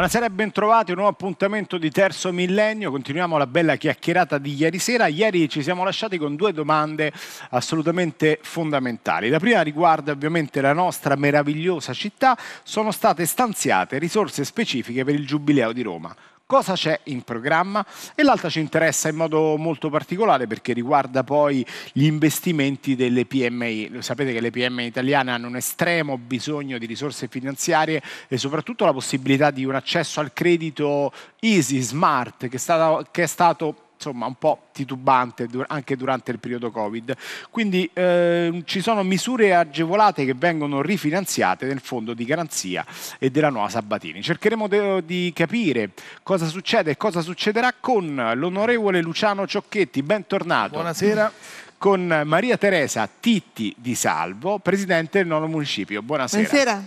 Buonasera e bentrovati, un nuovo appuntamento di Terzo Millennio. Continuiamo la bella chiacchierata di ieri sera. Ieri ci siamo lasciati con due domande assolutamente fondamentali. La prima riguarda ovviamente la nostra meravigliosa città. Sono state stanziate risorse specifiche per il Giubileo di Roma cosa c'è in programma e l'altra ci interessa in modo molto particolare perché riguarda poi gli investimenti delle PMI. Lo Sapete che le PMI italiane hanno un estremo bisogno di risorse finanziarie e soprattutto la possibilità di un accesso al credito easy, smart, che è stato, che è stato insomma, un po' titubante anche durante il periodo Covid. Quindi eh, ci sono misure agevolate che vengono rifinanziate nel fondo di garanzia e della nuova Sabatini. Cercheremo de- di capire cosa succede e cosa succederà con l'onorevole Luciano Ciocchetti. Bentornato. Buonasera. Con Maria Teresa Titti di Salvo, presidente del nono municipio. Buonasera. Buonasera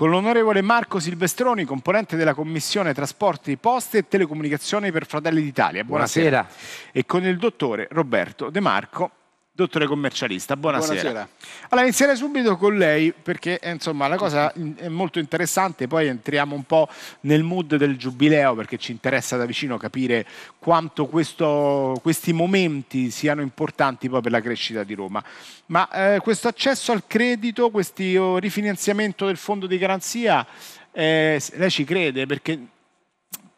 con l'onorevole Marco Silvestroni, componente della Commissione Trasporti, Poste e Telecomunicazioni per Fratelli d'Italia. Buonasera. Buonasera. E con il dottore Roberto De Marco, Dottore commercialista, buonasera. buonasera. Allora inizierei subito con lei perché eh, insomma la cosa è molto interessante, poi entriamo un po' nel mood del giubileo perché ci interessa da vicino capire quanto questo, questi momenti siano importanti poi per la crescita di Roma. Ma eh, questo accesso al credito, questo rifinanziamento del fondo di garanzia, eh, lei ci crede perché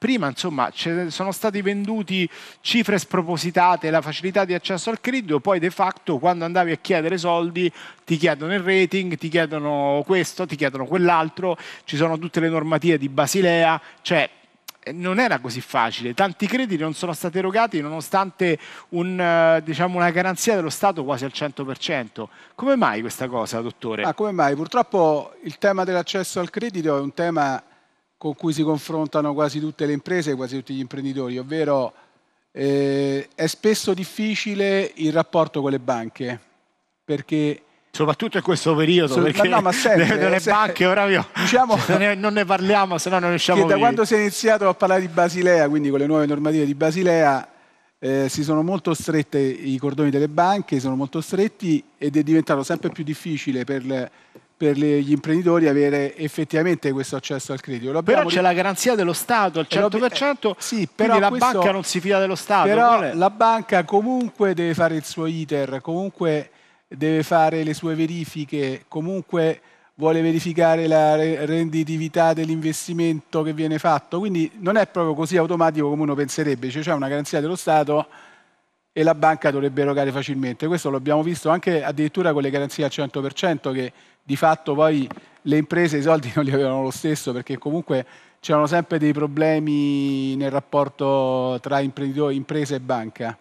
prima insomma sono stati venduti cifre spropositate, la facilità di accesso al credito, poi de facto quando andavi a chiedere soldi ti chiedono il rating, ti chiedono questo, ti chiedono quell'altro, ci sono tutte le normative di Basilea, cioè non era così facile. Tanti crediti non sono stati erogati nonostante un, diciamo, una garanzia dello Stato quasi al 100%. Come mai questa cosa, dottore? Ah, come mai? Purtroppo il tema dell'accesso al credito è un tema con cui si confrontano quasi tutte le imprese, quasi tutti gli imprenditori, ovvero eh, è spesso difficile il rapporto con le banche, perché soprattutto in questo periodo so, perché no, ma sempre, delle sempre, banche ora io, diciamo, cioè, non ne parliamo se no non riusciamo che da quando si è iniziato a parlare di Basilea quindi con le nuove normative di Basilea eh, si sono molto strette i cordoni delle banche sono molto stretti ed è diventato sempre più difficile per per gli imprenditori avere effettivamente questo accesso al credito. L'abbiamo però c'è la garanzia dello Stato al 100%, eh, eh sì, però la questo, banca non si fida dello Stato. Però la banca comunque deve fare il suo iter, comunque deve fare le sue verifiche, comunque vuole verificare la renditività dell'investimento che viene fatto, quindi non è proprio così automatico come uno penserebbe, cioè c'è una garanzia dello Stato e la banca dovrebbe erogare facilmente. Questo l'abbiamo visto anche addirittura con le garanzie al 100% che di fatto poi le imprese i soldi non li avevano lo stesso perché comunque c'erano sempre dei problemi nel rapporto tra imprenditore, impresa e banca.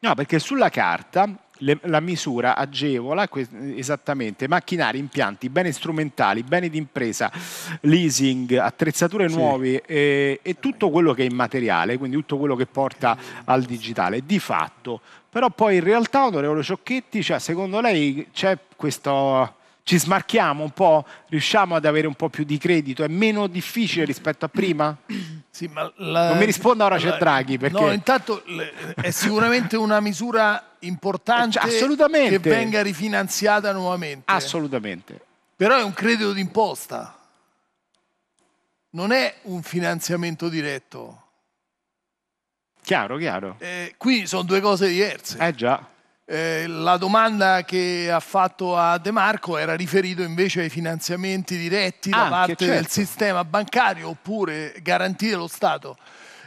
No, perché sulla carta le, la misura agevola esattamente macchinari, impianti, beni strumentali, beni d'impresa, leasing, attrezzature nuove sì. e, e, tutto quello che è immateriale, quindi tutto quello che porta al digitale, di fatto. Però poi in realtà, onorevole Ciocchetti, cioè, secondo lei c'è questo ci smarchiamo un po'? Riusciamo ad avere un po' più di credito? È meno difficile rispetto a prima? Sì, la, non mi risponda ora c'è Draghi. Perché... No, intanto è sicuramente una misura importante eh, che venga rifinanziata nuovamente. Assolutamente. Però è un credito d'imposta, non è un finanziamento diretto. Chiaro, chiaro. Eh, qui sono due cose diverse. Eh già. Eh, la domanda che ha fatto a De Marco era riferito invece ai finanziamenti diretti da Anche, parte certo. del sistema bancario oppure garantire lo Stato.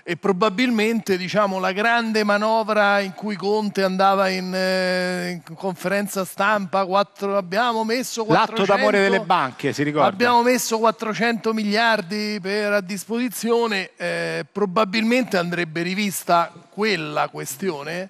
E probabilmente diciamo, la grande manovra in cui Conte andava in, eh, in conferenza stampa, 4, abbiamo messo 400, l'atto d'amore delle banche, si ricorda? Abbiamo messo 400 miliardi per, a disposizione, eh, probabilmente andrebbe rivista quella questione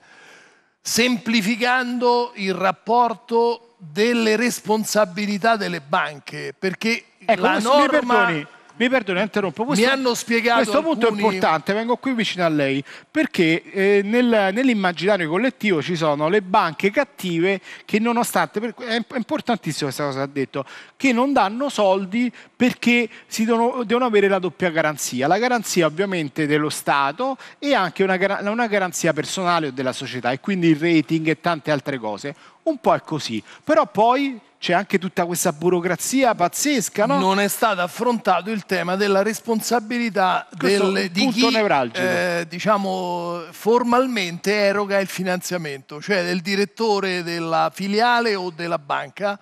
semplificando il rapporto delle responsabilità delle banche, perché ecco, la norma mi perdono, interrompo. Questo, mi hanno spiegato. Questo punto alcuni... è importante, vengo qui vicino a lei, perché eh, nel, nell'immaginario collettivo ci sono le banche cattive che nonostante, per, è importantissimo questa cosa che ha detto, che non danno soldi perché si devono, devono, avere la doppia garanzia. La garanzia ovviamente dello Stato e anche una, una garanzia personale o della società e quindi il rating e tante altre cose. Un po' è così, però poi c'è anche tutta questa burocrazia pazzesca. No? Non è stato affrontato il tema della responsabilità del, di chi eh, diciamo, formalmente eroga il finanziamento, cioè del direttore della filiale o della banca.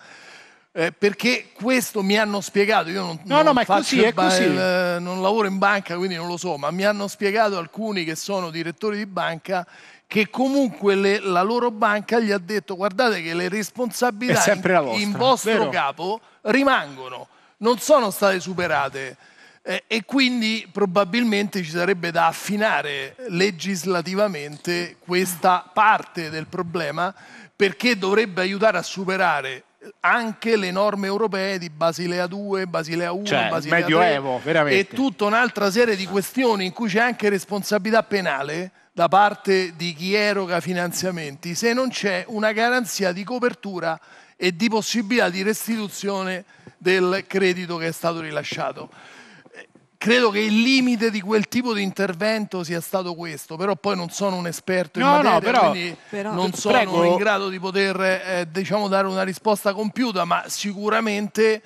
Eh, perché questo mi hanno spiegato, io non, no, non no, così, il, il, eh, non lavoro in banca quindi non lo so, ma mi hanno spiegato alcuni che sono direttori di banca che comunque le, la loro banca gli ha detto guardate che le responsabilità in, in, vostro Vero. capo rimangono, non sono state superate eh, e quindi probabilmente ci sarebbe da affinare legislativamente questa parte del problema perché dovrebbe aiutare a superare anche le norme europee di Basilea 2, Basilea 1, cioè, Basilea Medioevo, 3 veramente. e tutta un'altra serie di questioni in cui c'è anche responsabilità penale da parte di chi eroga finanziamenti se non c'è una garanzia di copertura e di possibilità di restituzione del credito che è stato rilasciato. Credo che il limite di quel tipo di intervento sia stato questo, però poi non sono un esperto in no, materia, no, però, quindi però, non sono prego. in grado di poter eh, diciamo, dare una risposta compiuta, ma sicuramente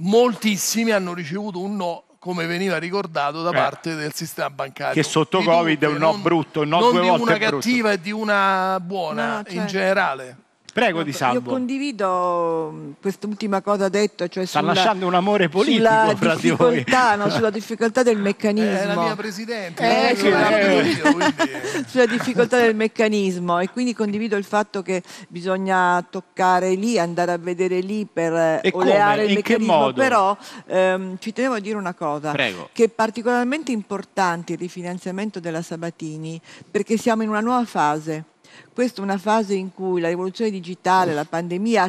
moltissimi hanno ricevuto un no come veniva ricordato da eh. parte del sistema bancario. Che sotto di Covid è un no non, brutto, un no non due volte di una brutto. cattiva e di una buona no, certo. in generale. Prego ecco, di Salvo. Io condivido mm, quest'ultima cosa detta, cioè Sta sulla, lasciando un amore politico sulla difficoltà, no, sulla difficoltà del meccanismo. È eh, la mia Presidente. Eh, eh sulla, eh. sulla difficoltà del meccanismo e quindi condivido il fatto che bisogna toccare lì, andare a vedere lì per eh, e oleare come? il In meccanismo. Però ehm, ci tenevo a dire una cosa, Prego. che è particolarmente importante il rifinanziamento della Sabatini perché siamo in una nuova fase questa è una fase in cui la rivoluzione digitale, la pandemia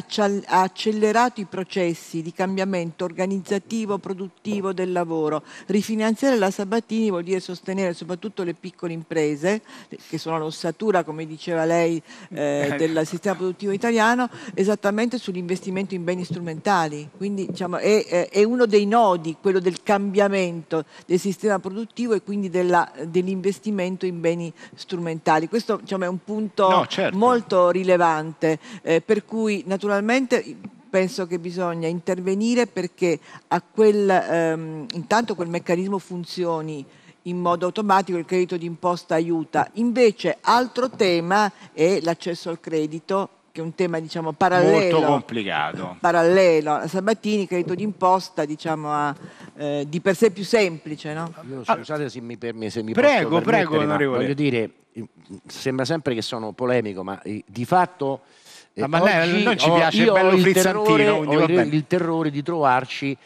ha accelerato i processi di cambiamento organizzativo, produttivo del lavoro. Rifinanziare la Sabatini vuol dire sostenere soprattutto le piccole imprese, che sono l'ossatura, come diceva lei, eh, ecco. del sistema produttivo italiano, esattamente sull'investimento in beni strumentali. Quindi diciamo, è, è, uno dei nodi, quello del cambiamento del sistema produttivo e quindi dell'investimento in beni strumentali. Questo diciamo, è un punto molto, no, certo. molto rilevante, eh, per cui naturalmente penso che bisogna intervenire perché quel, ehm, intanto quel meccanismo funzioni in modo automatico il credito d'imposta aiuta. Invece altro tema è l'accesso al credito che è un tema diciamo, parallelo. Molto complicato. Parallelo. Sabatini, credito d'imposta, diciamo, a, eh, di per sé più semplice. No? Io, ah. scusate ah, se mi, permi, se mi prego, prego, onorevole. Voglio dire, sembra sempre che sono polemico, ma eh, di fatto... Eh, ma a noi ci piace il bello frizzantino. Terrore, il, il terrore di trovarci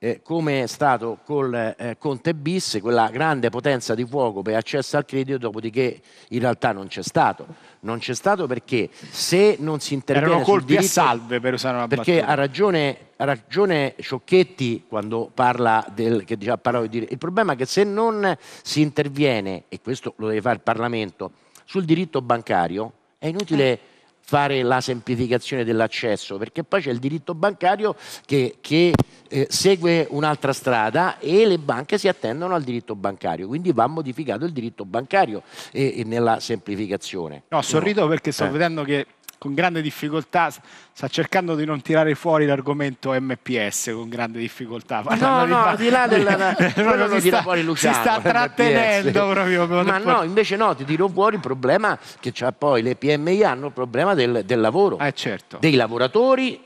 eh, come è stato col eh, Conte bis, quella grande potenza di fuoco per accesso al credito, dopodiché in realtà non c'è stato. Non c'è stato perché se non si interviene Erano colpi diritto, salve per usare una Perché ha ragione, ha ragione Ciocchetti quando parla del che diceva parlato di dire. Il problema è che se non si interviene, e questo lo deve fare il Parlamento, sul diritto bancario, è inutile. Eh fare la semplificazione dell'accesso, perché poi c'è il diritto bancario che, che eh, segue un'altra strada e le banche si attendono al diritto bancario, quindi va modificato il diritto bancario e, e nella semplificazione. No, sorrido no. perché sto eh. vedendo che con grande difficoltà sta cercando di non tirare fuori l'argomento MPS con grande difficoltà. Parlando no, no, di, là della... quello lo tira fuori Luciano. Si sta trattenendo proprio. Ma no, invece no, ti tiro fuori il problema che c'ha poi le PMI hanno il problema del, del lavoro. Eh, certo. Dei lavoratori,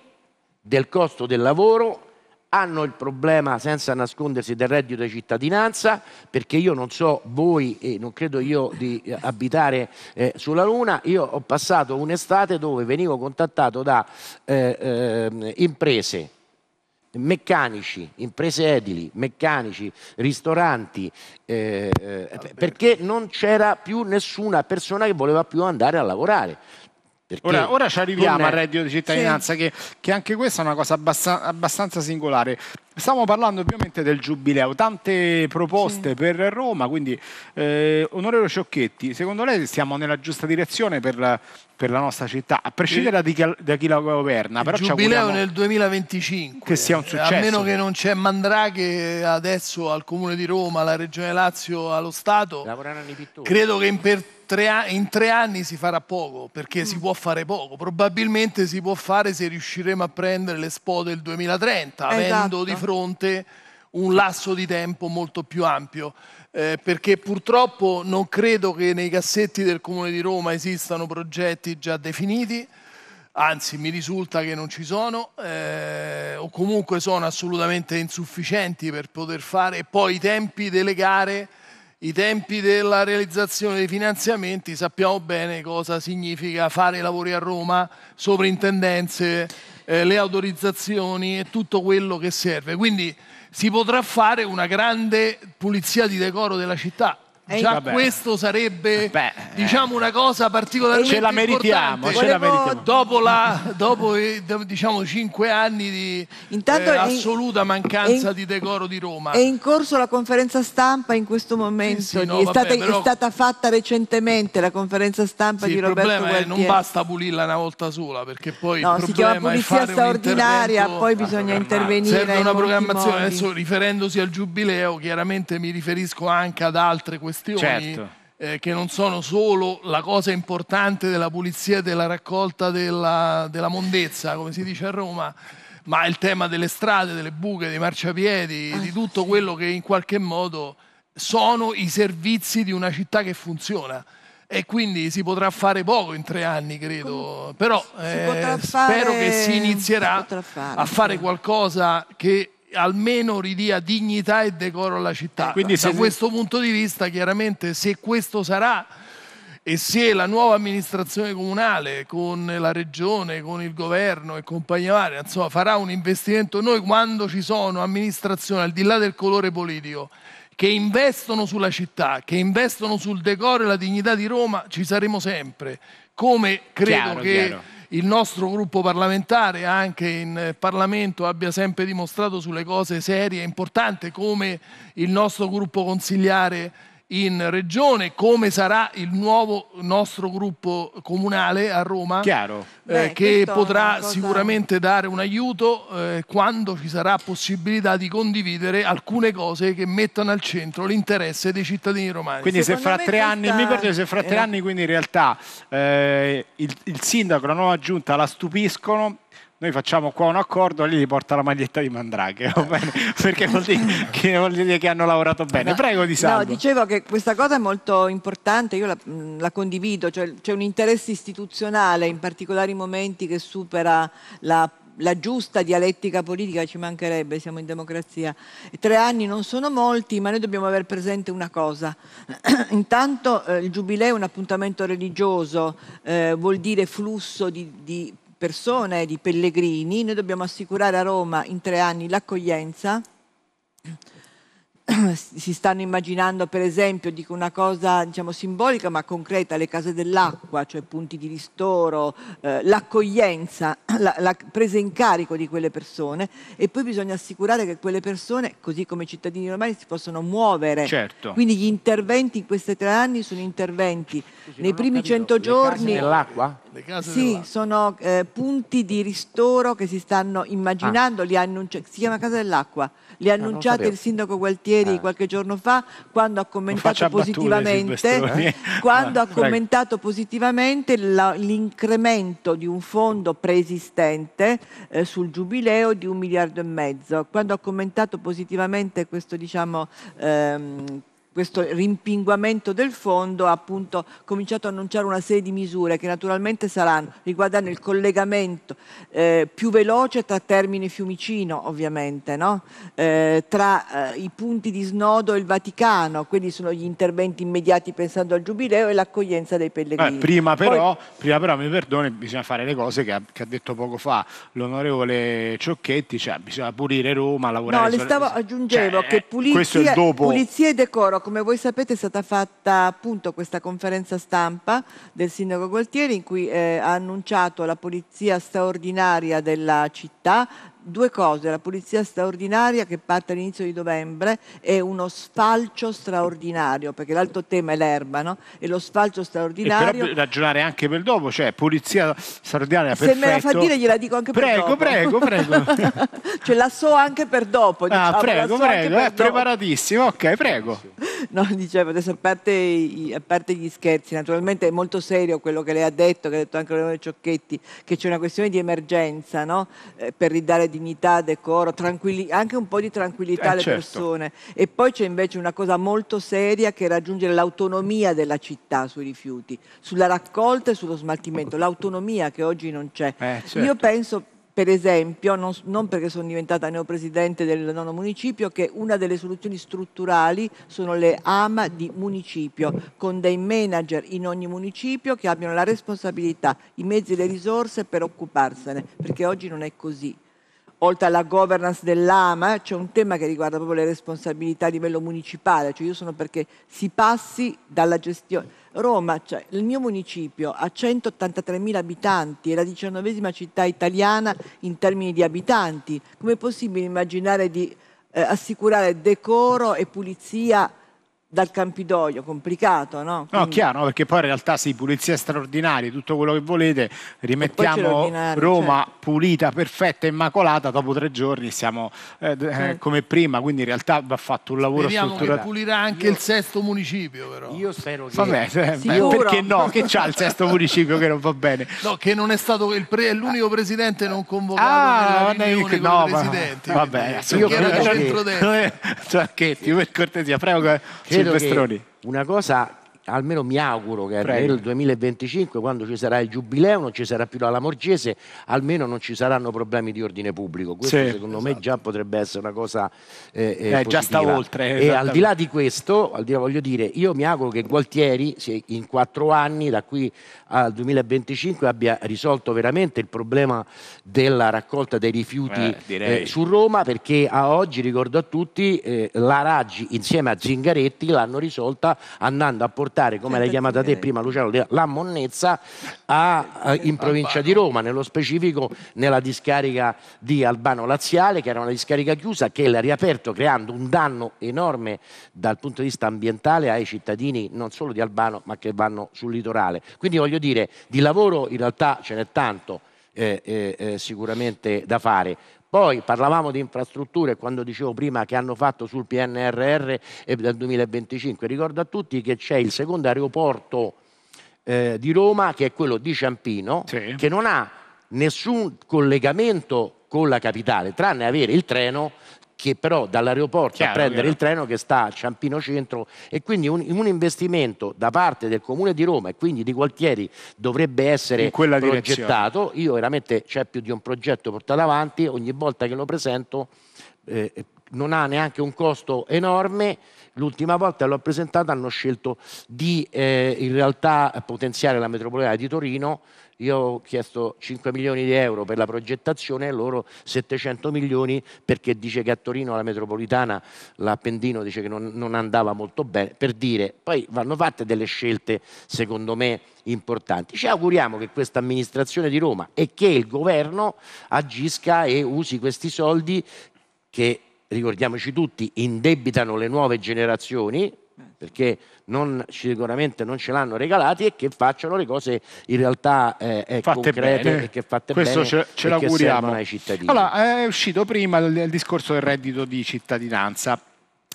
del costo del lavoro hanno il problema senza nascondersi del reddito di cittadinanza, perché io non so voi e non credo io di eh, abitare eh, sulla Luna, io ho passato un'estate dove venivo contattato da eh, eh, imprese meccanici, imprese edili, meccanici, ristoranti, eh, eh ah, perché non c'era più nessuna persona che voleva più andare a lavorare. Perché ora, ora ci arriviamo al reddito di cittadinanza, sì. che, che, anche questa è una cosa abbastan abbastanza singolare. Stiamo parlando ovviamente del giubileo, tante proposte sì. per Roma, quindi eh, onorevole Ciocchetti, secondo lei siamo nella giusta direzione per la, per la nostra città, a prescindere e... da, chi, la governa? Il giubileo nel 2025, che sia un eh, successo. a meno che non c'è Mandrache adesso al Comune di Roma, alla Regione Lazio, allo Stato, credo che in per tre, in tre anni si farà poco, perché mm. si può fare poco. Probabilmente si può fare se riusciremo a prendere le del 2030, esatto. avendo di esatto. fronte un lasso di tempo molto più ampio. Eh, perché purtroppo non credo che nei cassetti del Comune di Roma esistano progetti già definiti, anzi mi risulta che non ci sono, eh, o comunque sono assolutamente insufficienti per poter fare, e poi i tempi delle gare i tempi della realizzazione dei finanziamenti, sappiamo bene cosa significa fare i lavori a Roma, sovrintendenze, eh, le autorizzazioni e tutto quello che serve. Quindi si potrà fare una grande pulizia di decoro della città, Già Vabbè. questo sarebbe Beh, diciamo una cosa particolarmente ce la meritiamo, Ce la meritiamo. Dopo, la, dopo eh, diciamo, cinque anni di Intanto eh, assoluta in, mancanza in, di decoro di Roma. È in corso la conferenza stampa in questo momento, sì, sì, no, è, stata, però, è, stata, fatta recentemente la conferenza stampa sì, di Roberto Gualtieri. Il problema Gualtieri. è non basta pulirla una volta sola perché poi no, si chiama pulizia straordinaria, poi bisogna intervenire. Serve una programmazione, adesso riferendosi al giubileo chiaramente mi riferisco anche ad altre questioni questioni certo. eh, che non sono solo la cosa importante della pulizia e della raccolta della, della mondezza, come si dice a Roma, ma il tema delle strade, delle buche, dei marciapiedi, ah, di tutto quello che in qualche modo sono i servizi di una città che funziona. E quindi si potrà fare poco in tre anni, credo. Però eh, fare... spero che si inizierà si fare, a fare qualcosa che almeno ridia dignità e decoro alla città. Quindi da se... questo punto di vista, chiaramente, se questo sarà e se la nuova amministrazione comunale con la regione, con il governo e compagnia varia, insomma, farà un investimento, noi quando ci sono amministrazioni al di là del colore politico che investono sulla città, che investono sul decoro e la dignità di Roma, ci saremo sempre. Come credo chiaro, che chiaro il nostro gruppo parlamentare anche in eh, Parlamento abbia sempre dimostrato sulle cose serie e importanti come il nostro gruppo consigliare in regione, come sarà il nuovo nostro gruppo comunale a Roma, Chiaro. Eh, Beh, che potrà cosa... sicuramente dare un aiuto eh, quando ci sarà possibilità di condividere alcune cose che mettono al centro l'interesse dei cittadini romani. Quindi se fra tre anni, sta... mi perdo se fra tre eh. anni quindi in realtà eh, il, il sindaco, la nuova giunta la stupiscono noi facciamo qua un accordo, e lì gli porta la maglietta di Mandrake, perché vuol dire, che vuol dire, che, hanno lavorato bene. Prego di Salvo. No, dicevo che questa cosa è molto importante, io la, la condivido, cioè c'è un interesse istituzionale in particolari momenti che supera la la giusta dialettica politica ci mancherebbe, siamo in democrazia. Tre anni non sono molti, ma noi dobbiamo avere presente una cosa. Intanto eh, il giubileo è un appuntamento religioso, eh, vuol dire flusso di, di persone, di pellegrini, noi dobbiamo assicurare a Roma in tre anni l'accoglienza. Si stanno immaginando, per esempio, dico una cosa diciamo, simbolica ma concreta, le case dell'acqua, cioè punti di ristoro, eh, l'accoglienza, la, la presa in carico di quelle persone e poi bisogna assicurare che quelle persone, così come i cittadini romani, si possano muovere. Certo. Quindi gli interventi in questi tre anni sono interventi Scusi, nei primi capito, 100 giorni... Le case dell'acqua? Le case sì, sono eh, punti di ristoro che si stanno immaginando, ah. annuncia- si chiama Casa dell'Acqua, li ha ah, annunciati il sindaco Gualtieri ah. qualche giorno fa quando ha commentato positivamente, battute, eh? ha commentato positivamente la, l'incremento di un fondo preesistente eh, sul giubileo di un miliardo e mezzo. Quando ha commentato positivamente questo diciamo, ehm, questo rimpinguamento del fondo ha appunto cominciato a annunciare una serie di misure che naturalmente saranno riguardano il collegamento eh, più veloce tra Termine e Fiumicino ovviamente, no? eh, tra eh, i punti di snodo e il Vaticano, quelli sono gli interventi immediati pensando al giubileo e l'accoglienza dei pellegrini. Beh, prima, però, Poi... prima, però, mi perdoni, bisogna fare le cose che ha, che ha detto poco fa l'onorevole Ciocchetti, cioè bisogna pulire Roma, lavorare... No, le stavo, cioè, aggiungevo cioè, che pulizia, questo è dopo. pulizia e decoro come voi sapete è stata fatta appunto questa conferenza stampa del sindaco Gualtieri in cui eh, ha annunciato la polizia straordinaria della città, due cose, la polizia straordinaria che parte all'inizio di novembre e uno sfalcio straordinario, perché l'altro tema è l'erba, no? E lo sfalcio straordinario... E però ragionare anche per dopo, cioè polizia straordinaria, Se me la fa dire gliela dico anche prego, per dopo. Prego, prego, prego. cioè la so anche per dopo. Ah, diciamo, ah, prego, so prego, è eh, preparatissimo, ok, prego. No, dicevo, adesso a parte, a parte, gli scherzi, naturalmente è molto serio quello che lei ha detto, che ha detto anche l'onorevole Ciocchetti, che c'è una questione di emergenza no? eh, per ridare dignità, decoro, anche un po' di tranquillità eh, alle certo. persone. E poi c'è invece una cosa molto seria che è raggiungere l'autonomia della città sui rifiuti, sulla raccolta e sullo smaltimento, ecco. l'autonomia che oggi non c'è. Eh, certo. Io penso per esempio, non, non, perché sono diventata neopresidente del nono municipio, che una delle soluzioni strutturali sono le AMA di municipio, con dei manager in ogni municipio che abbiano la responsabilità, i mezzi e le risorse per occuparsene, perché oggi non è così oltre alla governance dell'AMA, c'è un tema che riguarda proprio le responsabilità a livello municipale, cioè io sono perché si passi dalla gestione. Roma, cioè il mio municipio ha 183.000 abitanti, è la diciannovesima città italiana in termini di abitanti, com'è possibile immaginare di eh, assicurare decoro e pulizia dal Campidoglio, complicato, no? Quindi... No, chiaro, no? perché poi in realtà sì, pulizia straordinaria, tutto quello che volete, rimettiamo Roma certo. pulita, perfetta, immacolata, dopo tre giorni siamo eh, eh, certo. come prima, quindi in realtà va fatto un lavoro Speriamo strutturato. Speriamo pulirà anche io... il sesto municipio però. Io spero che... Vabbè, eh, beh, perché no? Che c'ha il sesto municipio che non va bene? No, che non è stato il pre... è l'unico presidente non convocato ah, nella riunione no, con i presidenti. Vabbè, io credo che... Centrodestra. Giacchetti, per cortesia, prego che... Che Silvestroni. Una cosa almeno mi auguro che nel 2025, quando ci sarà il giubileo, non ci sarà più la Lamorgese, almeno non ci saranno problemi di ordine pubblico. Questo sì, secondo esatto. me già potrebbe essere una cosa eh, eh, eh, già sta oltre. E al di là di questo, al di là voglio dire, io mi auguro che Gualtieri in quattro anni, da qui al 2025, abbia risolto veramente il problema della raccolta dei rifiuti eh, eh, su Roma, perché a oggi, ricordo a tutti, eh, la Raggi insieme a Zingaretti l'hanno risolta andando a portare portare, come l'hai chiamata te prima Luciano, la monnezza a, in provincia di Roma, nello specifico nella discarica di Albano Laziale, che era una discarica chiusa, che l'ha riaperto creando un danno enorme dal punto di vista ambientale ai cittadini non solo di Albano ma che vanno sul litorale. Quindi voglio dire, di lavoro in realtà ce n'è tanto, eh, eh, eh sicuramente da fare, poi parlavamo di infrastrutture quando dicevo prima che hanno fatto sul PNRR eh, dal 2025. Ricordo a tutti che c'è il secondo aeroporto eh, di Roma, che è quello di Ciampino, sì. che non ha nessun collegamento con la capitale, tranne avere il treno che però dall'aeroporto a prendere il treno che sta a Ciampino Centro e quindi un, un, investimento da parte del Comune di Roma e quindi di Gualtieri dovrebbe essere progettato. Direzione. Io veramente c'è più di un progetto portato avanti, ogni volta che lo presento eh, eh, non ha neanche un costo enorme. L'ultima volta l'ho presentata, hanno scelto di eh, in realtà potenziare la metropolitana di Torino. Io ho chiesto 5 milioni di euro per la progettazione e loro 700 milioni perché dice che a Torino la metropolitana, l'Appendino dice che non, non andava molto bene, per dire, poi vanno fatte delle scelte secondo me importanti. Ci auguriamo che questa amministrazione di Roma e che il governo agisca e usi questi soldi che, ricordiamoci tutti, indebitano le nuove generazioni, perché non, sicuramente non ce l'hanno regalati e che facciano le cose in realtà eh, eh fatte concrete bene. e che fatte Questo bene ce, ce e che servono ai cittadini. Allora, è uscito prima il, il discorso del reddito di cittadinanza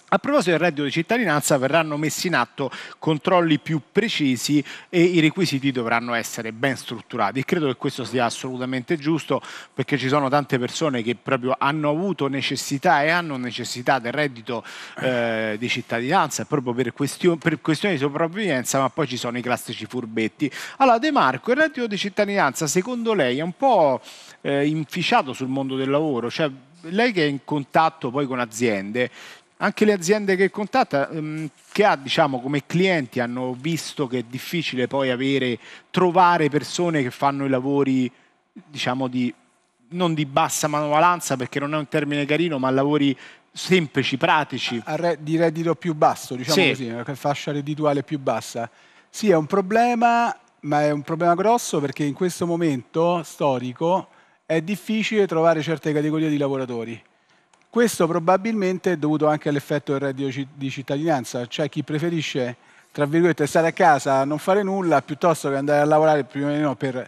a proposito del reddito di cittadinanza verranno messi in atto controlli più precisi e i requisiti dovranno essere ben strutturati. Credo che questo sia assolutamente giusto perché ci sono tante persone che proprio hanno avuto necessità e hanno necessità del reddito eh, di cittadinanza proprio per, question per, questioni di sopravvivenza, ma poi ci sono i classici furbetti. Allora De Marco, il reddito di cittadinanza secondo lei è un po' eh, inficiato sul mondo del lavoro? Cioè, lei che è in contatto poi con aziende, anche le aziende che contatta, ehm, che ha diciamo, come clienti, hanno visto che è difficile poi avere, trovare persone che fanno i lavori diciamo, di, non di bassa manovalanza, perché non è un termine carino, ma lavori semplici, pratici. Re, di reddito più basso, diciamo sì. così, fascia reddituale più bassa. Sì, è un problema, ma è un problema grosso perché in questo momento storico è difficile trovare certe categorie di lavoratori. Questo probabilmente è dovuto anche all'effetto del reddito di cittadinanza, cioè chi preferisce, tra virgolette, stare a casa, non fare nulla, piuttosto che andare a lavorare più o meno per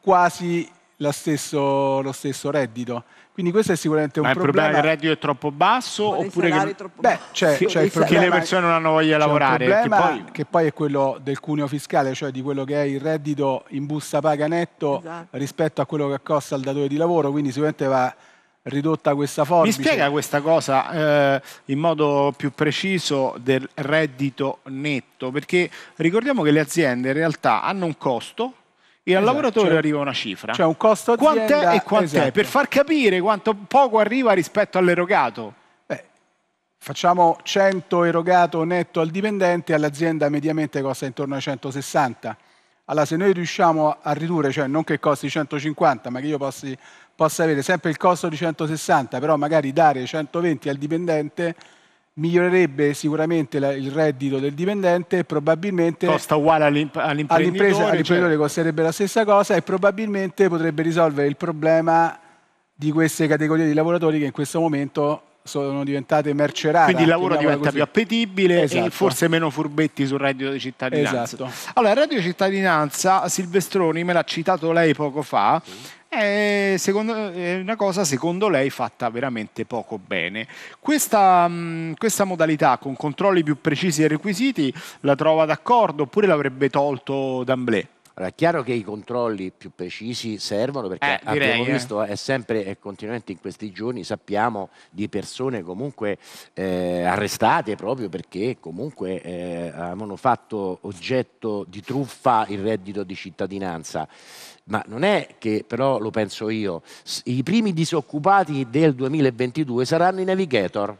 quasi Stesso, lo stesso, reddito. Quindi questo è sicuramente un è problema. problema. Il reddito è troppo basso Ma oppure che... troppo Beh, c'è, cioè, c'è cioè il problema, che le persone non hanno voglia di lavorare. Che poi... che poi... è quello del cuneo fiscale, cioè di quello che è il reddito in busta paga netto esatto. rispetto a quello che costa il datore di lavoro, quindi sicuramente va ridotta questa forbice. Mi spiega questa cosa eh, in modo più preciso del reddito netto, perché ricordiamo che le aziende in realtà hanno un costo e al esatto, lavoratore cioè, arriva una cifra. Cioè un costo azienda. Quant'è e quant'è? Esatto. Per far capire quanto poco arriva rispetto all'erogato. Beh, facciamo 100 erogato netto al dipendente, all'azienda mediamente costa intorno ai 160. Allora se noi riusciamo a ridurre, cioè non che costi 150, ma che io possi possa avere sempre il costo di 160, però magari dare 120 al dipendente migliorerebbe sicuramente la, il reddito del dipendente e probabilmente costa uguale all'imp- all'imprenditore, all'impresa, cioè all'imprenditore costerebbe la stessa cosa e probabilmente potrebbe risolvere il problema di queste categorie di lavoratori che in questo momento sono diventate merce Quindi il lavoro diventa così. più appetibile esatto. e forse meno furbetti sul reddito di cittadinanza. Esatto. Allora, il reddito di cittadinanza, Silvestroni, me l'ha citato lei poco fa, sì è, eh, secondo, eh, è, una cosa secondo lei fatta veramente poco bene. Questa, mh, mm, questa, modalità con controlli più precisi e requisiti la trova d'accordo oppure l'avrebbe tolto D'Amblé? Allora, è chiaro che i controlli più precisi servono perché eh, direi, abbiamo eh. visto eh. è sempre e continuamente in questi giorni sappiamo di persone comunque eh, arrestate proprio perché comunque avevano fatto oggetto di truffa il reddito di cittadinanza ma non è che però lo penso io, i primi disoccupati del 2022 saranno i navigator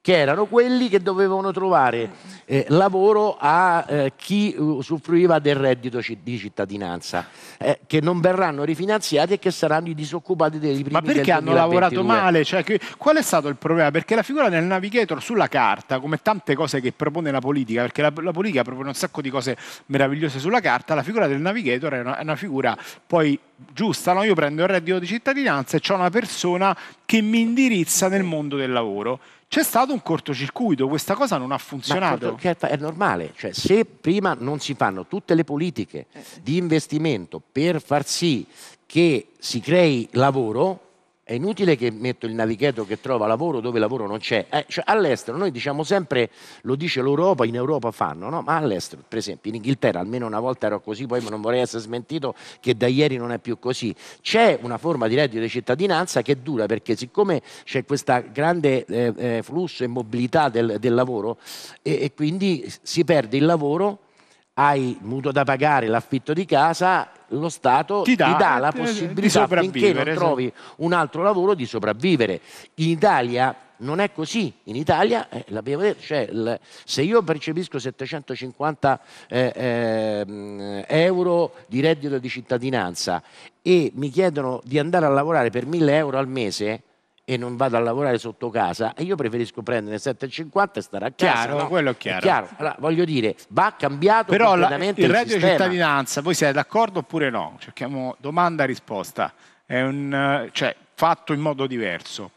che erano quelli che dovevano trovare mm. eh, lavoro a eh, chi usufruiva eh, del reddito di cittadinanza, eh, che non verranno rifinanziati e che saranno i disoccupati dei primi Ma perché hanno lavorato male? Cioè, che, qual è stato il problema? Perché la figura del navigator sulla carta, come tante cose che propone la politica, perché la, la politica propone un sacco di cose meravigliose sulla carta, la figura del navigator è una, è una figura poi giusta, no? io prendo il reddito di cittadinanza e ho una persona che mi indirizza nel mondo del lavoro c'è stato un cortocircuito, questa cosa non ha funzionato. è normale, cioè, se prima non si fanno tutte le politiche di investimento per far sì che si crei lavoro, è inutile che metto il navighetto che trova lavoro dove lavoro non c'è. Eh, cioè all'estero noi diciamo sempre, lo dice l'Europa, in Europa fanno, no? ma all'estero, per esempio in Inghilterra, almeno una volta ero così, poi non vorrei essere smentito che da ieri non è più così. C'è una forma di reddito di cittadinanza che dura perché siccome c'è questo grande eh, eh, flusso e mobilità del, del lavoro e, e quindi si perde il lavoro hai mutuo da pagare, l'affitto di casa, lo Stato ti dà, ti dà la eh, possibilità finché non trovi un altro lavoro di sopravvivere. In Italia non è così. In Italia, eh, l'abbiamo detto, cioè, il, se io percepisco 750 eh, eh, euro di reddito di cittadinanza e mi chiedono di andare a lavorare per 1000 euro al mese, e non vado a lavorare sotto casa, io preferisco prendere 7,50 e stare a casa. Chiaro, no? quello è chiaro. È chiaro. Allora, voglio dire, va cambiato Però completamente il, il reddito sistema. cittadinanza, voi siete d'accordo oppure no? Cerchiamo domanda-risposta. È un cioè, fatto in modo diverso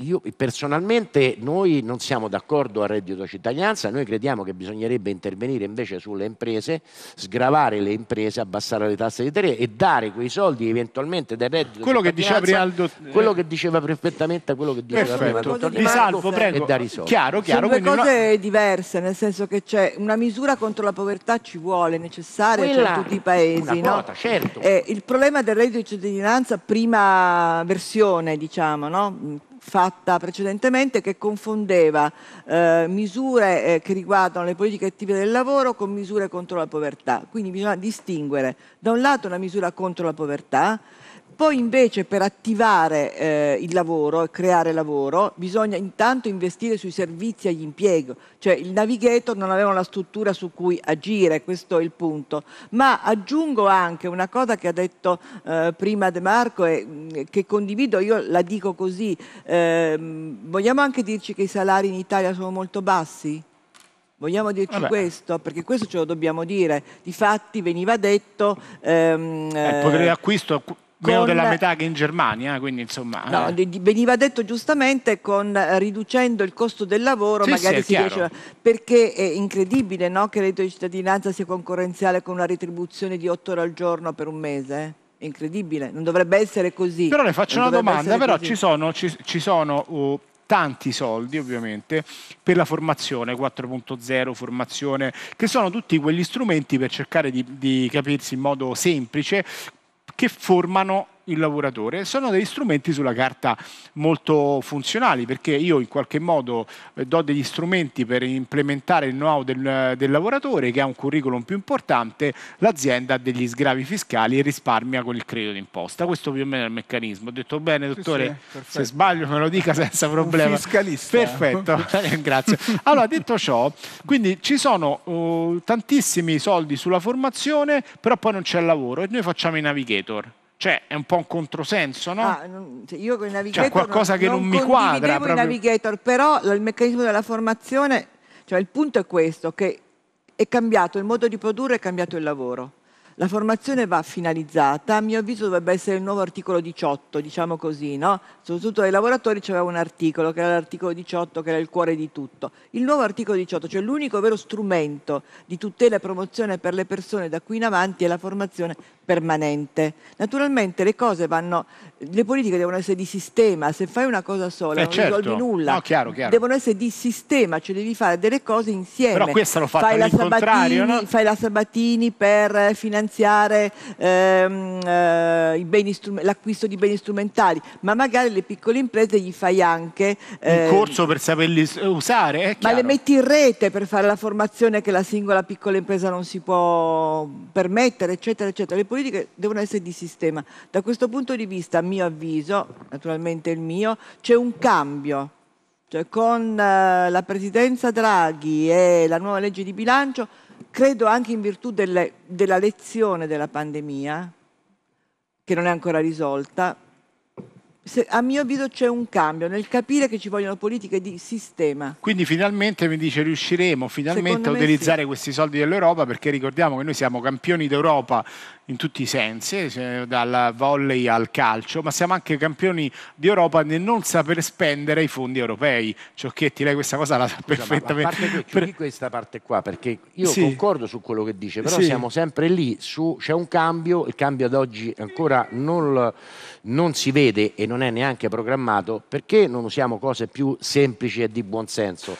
io personalmente noi non siamo d'accordo al reddito cittadinanza, noi crediamo che bisognerebbe intervenire invece sulle imprese, sgravare le imprese, abbassare le tasse di terra e dare quei soldi eventualmente del reddito quello che diceva eh, quello che diceva perfettamente quello che diceva Perfetto. prima Di salvo, prego. e dare i soldi. Chiaro, chiaro, Sono due cose una- diverse, nel senso che c'è una misura contro la povertà ci vuole, necessaria Quella- in tutti i una paesi, no? certo. Eh, il problema del reddito di cittadinanza, prima versione, diciamo, no? fatta precedentemente che confondeva eh, misure eh, che riguardano le politiche attive del lavoro con misure contro la povertà. Quindi bisogna distinguere da un lato una misura contro la povertà poi invece per attivare eh, il lavoro e creare lavoro bisogna intanto investire sui servizi agli impiego, cioè il navigator non aveva una struttura su cui agire, questo è il punto. Ma aggiungo anche una cosa che ha detto eh, prima De Marco e mm, che condivido, io la dico così, eh, vogliamo anche dirci che i salari in Italia sono molto bassi? Vogliamo dirci Vabbè. questo? Perché questo ce lo dobbiamo dire. Difatti veniva detto... Ehm, eh, il potere eh, d'acquisto Meno con... della metà che in Germania, quindi insomma... No, eh. veniva detto giustamente con eh, riducendo il costo del lavoro, sì, magari sì, si diceva, perché è incredibile no, che l'edito di cittadinanza sia concorrenziale con una retribuzione di 8 ore al giorno per un mese. Eh? Incredibile, non dovrebbe essere così. Però le faccio non una domanda, però così. ci sono, ci, ci sono uh, tanti soldi ovviamente per la formazione 4.0, formazione, che sono tutti quegli strumenti per cercare di, di, capirsi in modo semplice che formano il lavoratore. Sono degli strumenti sulla carta molto funzionali perché io in qualche modo eh, do degli strumenti per implementare il know-how del, del lavoratore che ha un curriculum più importante, l'azienda ha degli sgravi fiscali e risparmia con il credito d'imposta. Questo più o meno è il meccanismo. Ho detto bene, dottore, sì, sì, se sbaglio me lo dica senza problema. Un fiscalista. Perfetto, grazie. Allora, detto ciò, quindi ci sono uh, tantissimi soldi sulla formazione, però poi non c'è lavoro e noi facciamo i navigator. Cioè, è un po' un controsenso, no? Ah, cioè, io con i navigator cioè, qualcosa non, che non, non mi quadra. Proprio... i navigator, però il meccanismo della formazione, cioè il punto è questo, che è cambiato il modo di produrre, è cambiato il lavoro. La formazione va finalizzata, a mio avviso dovrebbe essere il nuovo articolo 18, diciamo così, no? Soprattutto ai lavoratori c'era un articolo, che era l'articolo 18, che era il cuore di tutto. Il nuovo articolo 18, cioè l'unico vero strumento di tutela e promozione per le persone da qui in avanti è la formazione permanente. Naturalmente le cose vanno, le politiche devono essere di sistema, se fai una cosa sola eh non certo. risolvi nulla. No, chiaro, chiaro. Devono essere di sistema, cioè devi fare delle cose insieme. Però questa l'ho fatta fai la Sabatini, no? Fai la Sabatini per eh, finanziare ehm, eh, l'acquisto di beni strumentali, ma magari le piccole imprese gli fai anche... Eh, Un ehm, corso per saperli usare, eh, Ma le metti in rete per fare la formazione che la singola piccola impresa non si può permettere, eccetera, eccetera. Le politiche devono essere di sistema. Da questo punto di vista, a mio avviso, naturalmente il mio, c'è un cambio. Cioè, con eh, la presidenza Draghi e la nuova legge di bilancio, credo anche in virtù delle, della lezione della pandemia, che non è ancora risolta, se, a mio avviso c'è un cambio nel capire che ci vogliono politiche di sistema. Quindi finalmente mi dice riusciremo finalmente a utilizzare sì. questi soldi dell'Europa perché ricordiamo che noi siamo campioni d'Europa in tutti i sensi, cioè dal volley al calcio, ma siamo anche campioni d'Europa nel non saper spendere i fondi europei. Ciocchetti, lei questa cosa la sa perfettamente. Ma a parte che, per... questa parte qua, perché io sì. concordo su quello che dice, però sì. siamo sempre lì, su, c'è un cambio, il cambio ad oggi ancora non, non si vede e non non è neanche programmato, perché non usiamo cose più semplici e di buon senso?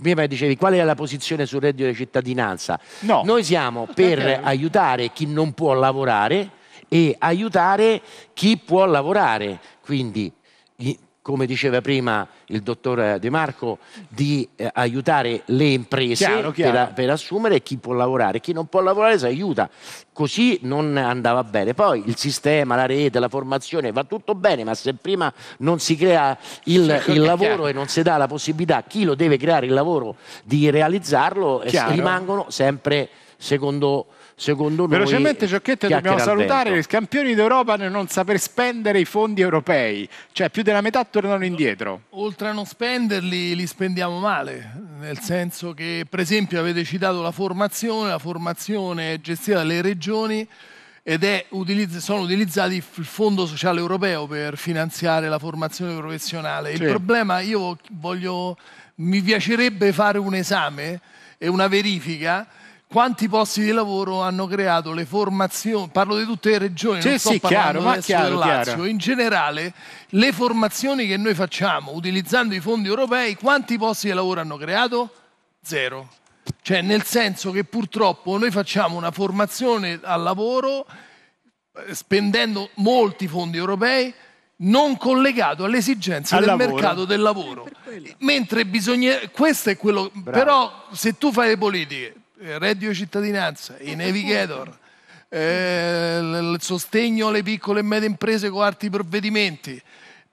prima dicevi qual è la posizione sul reddito di cittadinanza. No. Noi siamo per okay. aiutare chi non può lavorare e aiutare chi può lavorare. Quindi come diceva prima il dottor De Marco, di eh, aiutare le imprese chiaro, chiaro. Per, per, assumere chi può lavorare, chi non può lavorare si aiuta, così non andava bene. Poi il sistema, la rete, la formazione va tutto bene, ma se prima non si crea il, il lavoro chiaro. e non si dà la possibilità a chi lo deve creare il lavoro di realizzarlo, eh, rimangono sempre secondo secondo noi... Velocemente Ciocchette dobbiamo salutare vento. i campioni d'Europa nel non saper spendere i fondi europei, cioè più della metà tornano indietro. Oltre a non spenderli, li spendiamo male, nel senso che per esempio avete citato la formazione, la formazione è gestita dalle regioni ed è, sono utilizzati il Fondo Sociale Europeo per finanziare la formazione professionale. Sì. Il problema, io voglio, mi piacerebbe fare un esame e una verifica quanti posti di lavoro hanno creato le formazioni, parlo di tutte le regioni, sì, non sto sì, parlando chiaro, chiaro, del Lazio, chiaro. in generale le formazioni che noi facciamo utilizzando i fondi europei, quanti posti di lavoro hanno creato? Zero. Cioè nel senso che purtroppo noi facciamo una formazione al lavoro eh, spendendo molti fondi europei non collegato alle esigenze Al del mercato del lavoro. Mentre bisogna, questo è quello, Bravo. però se tu fai le politiche eh, reddito cittadinanza, i navigator, eh, il sostegno alle piccole e medie imprese con altri provvedimenti,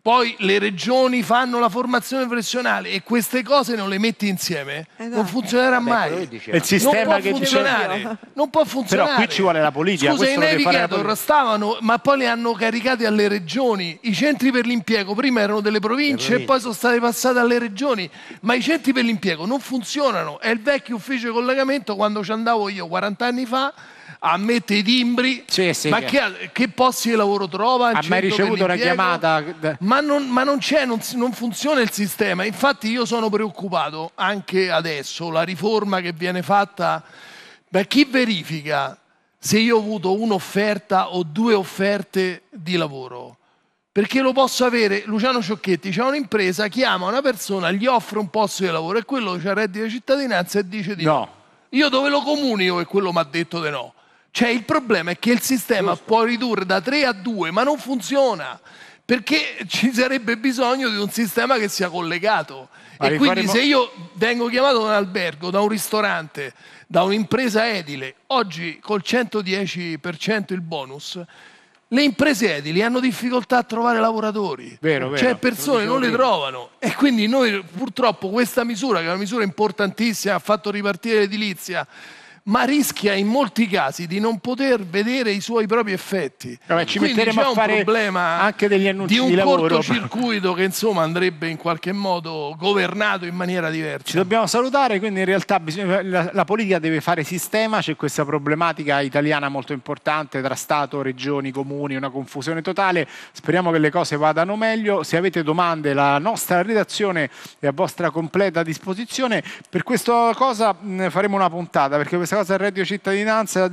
poi le regioni fanno la formazione professionale e queste cose non le metti insieme, esatto. non funzionerà mai. Beh, il sistema non può che funzionare, non può funzionare. Però qui ci vuole la politica. Scusa, i navigator restavano, ma poi li hanno caricati alle regioni. I centri per l'impiego prima erano delle province e poi sono state passate alle regioni, ma i centri per l'impiego non funzionano. È il vecchio ufficio di collegamento quando ci andavo io 40 anni fa ammette i timbri, sì, sì, ma che, che, posti di lavoro trova? Ha mai ricevuto una chiamata? Ma, non, ma non c'è, non, non, funziona il sistema. Infatti io sono preoccupato anche adesso, la riforma che viene fatta, ma chi verifica se io ho avuto un'offerta o due offerte di lavoro? Perché lo posso avere, Luciano Ciocchetti c'è un'impresa, chiama una persona, gli offre un posto di lavoro e quello c'ha reddito di cittadinanza e dice di no. no. Io dove lo comunico e quello mi ha detto di no? Cioè il problema è che il sistema Giusto. può ridurre da 3 a 2, ma non funziona. Perché ci sarebbe bisogno di un sistema che sia collegato. Ma e quindi faremo... se io vengo chiamato da un albergo, da un ristorante, da un'impresa edile, oggi col 110% il bonus, le imprese edili hanno difficoltà a trovare lavoratori, vero, cioè persone non le trovano e quindi noi purtroppo questa misura, che è una misura importantissima, ha fatto ripartire l'edilizia, ma rischia in molti casi di non poter vedere i suoi propri effetti. No, ci Quindi c'è un problema anche degli annunci di un di cortocircuito che insomma andrebbe in qualche modo governato in maniera diversa. Ci dobbiamo salutare, quindi in realtà bisogna, la, la, politica deve fare sistema, c'è questa problematica italiana molto importante tra Stato, regioni, comuni, una confusione totale. Speriamo che le cose vadano meglio. Se avete domande la nostra redazione è a vostra completa disposizione. Per questa cosa faremo una puntata perché questa cosa a Radio Cittadinanza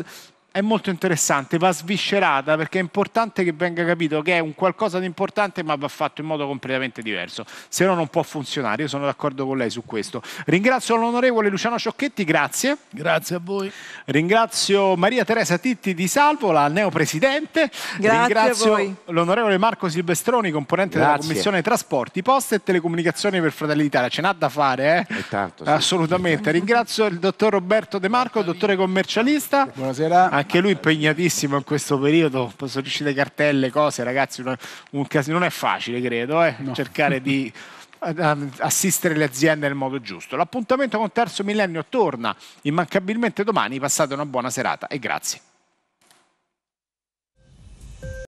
è molto interessante, va sviscerata perché è importante che venga capito che è un qualcosa di importante ma va fatto in modo completamente diverso, se no non può funzionare, io sono d'accordo con lei su questo. Ringrazio l'onorevole Luciano Ciocchetti, grazie. Grazie a voi. Ringrazio Maria Teresa Titti di Salvo, la neopresidente. Grazie Ringrazio l'onorevole Marco Silvestroni, componente grazie. della Commissione Trasporti, Poste e Telecomunicazioni per Fratelli d'Italia, ce n'ha da fare, eh? tanto, sì. Assolutamente. Ringrazio il dottor Roberto De Marco, dottore commercialista. Buonasera. Anche anche lui impegnatissimo in questo periodo, sono riuscite cartelle, cose, ragazzi, una, un casino non è facile, credo, eh, no. cercare di assistere le aziende nel modo giusto. L'appuntamento con Terzo Millennio torna immancabilmente domani, passate una buona serata e grazie.